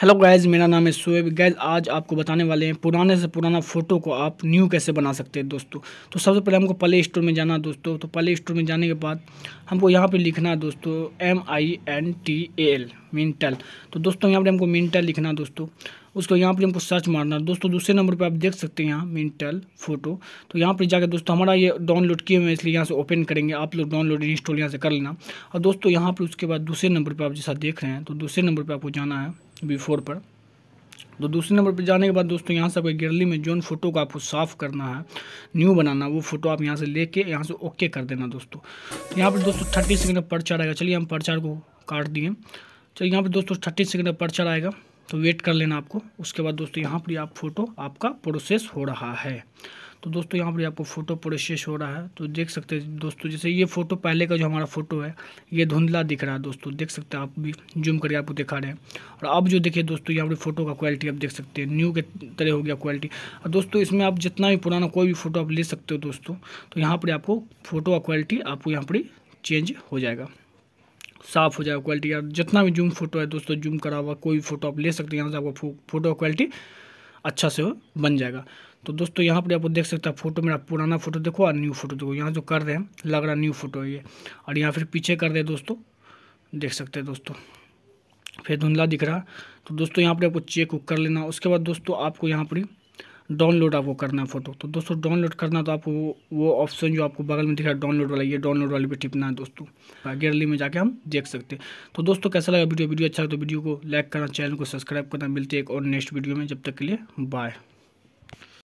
hello guys मेरा नाम है सोएब गैज़ आज आपको बताने वाले हैं पुराने से पुराना फ़ोटो को आप न्यू कैसे बना सकते हैं दोस्तों तो सबसे पहले हमको प्ले स्टोर में जाना है दोस्तों तो प्ले स्टोर में जाने के बाद हमको यहाँ पे लिखना है दोस्तों M I N T A L मिनटल तो दोस्तों यहाँ पे हमको मिनटल लिखना है दोस्तों उसको यहाँ पर हमको सर्च मारना दोस्तों दूसरे नंबर पर आप देख सकते हैं यहाँ मिनटल फोटो तो यहाँ पर जाकर दोस्तों हमारा ये डाउनलोड किए हुए इसलिए यहाँ से ओपन करेंगे आप लोग डाउनलोड इंस्टॉल यहाँ से कर लेना और दोस्तों यहाँ पर उसके बाद दूसरे नंबर पर आप जैसा देख रहे हैं तो दूसरे नंबर पर आपको जाना है वी फोर पर तो दूसरे नंबर पर जाने के बाद दोस्तों यहाँ से आपके गैलरी में जोन फोटो को आपको साफ़ करना है न्यू बनाना वो फोटो आप यहाँ से लेके यहाँ से ओके कर देना दोस्तों तो यहाँ पर दोस्तों थर्टी सेकेंड पर्चा रहेगा चलिए हम पर्चा को काट दिए चलिए यहाँ पर दोस्तों थर्टी सेकेंड पर्चा आएगा तो वेट कर लेना आपको उसके बाद दोस्तों यहाँ पर आप फोटो आपका प्रोसेस हो रहा है तो दोस्तों यहाँ पर आपको फ़ोटो प्रोसेस हो रहा है तो देख सकते हैं दोस्तों जैसे ये फ़ोटो पहले का जो हमारा फ़ोटो है ये धुंधला दिख रहा है दोस्तों देख सकते हैं आप भी जूम करके आपको दिखा रहे हैं और अब जो देखिए दोस्तों यहाँ पर फ़ोटो का क्वालिटी आप देख सकते हैं न्यू के तरह हो गया क्वालिटी और दोस्तों इसमें आप जितना भी पुराना कोई भी फ़ोटो आप ले सकते हो दोस्तों तो यहाँ पर आपको फ़ोटो का क्वालिटी आपको यहाँ पर चेंज हो जाएगा साफ़ हो जाएगा क्वालिटी यार जितना भी जूम फोटो है दोस्तों जूम करा हुआ कोई भी फोटो आप ले सकते हैं यहाँ से आपका फो, फोटो क्वालिटी अच्छा से बन जाएगा तो दोस्तों यहाँ पर आप देख सकते हैं फोटो मेरा पुराना फोटो देखो और न्यू फोटो देखो यहाँ जो कर रहे हैं लग रहा न्यू फोटो है ये और यहाँ फिर पीछे कर रहे दोस्तों देख सकते हैं दोस्तों फिर धुंधला दिख रहा तो दोस्तों यहाँ पर आपको चेक कर लेना उसके बाद दोस्तों आपको यहाँ पर ही डाउनलोड आपको करना है फ़ोटो तो दोस्तों डाउनलोड करना तो आपको वो ऑप्शन जो आपको बगल में दिखा डाउनलोड वाला ये डाउनलोड वाले पे टिपना है दोस्तों गैलरी में जाके हम देख सकते हैं तो दोस्तों कैसा लगा वीडियो वीडियो अच्छा लगा तो वीडियो को लाइक करना चैनल को सब्सक्राइब करना मिलते है एक और नेक्स्ट वीडियो में जब तक के लिए बाय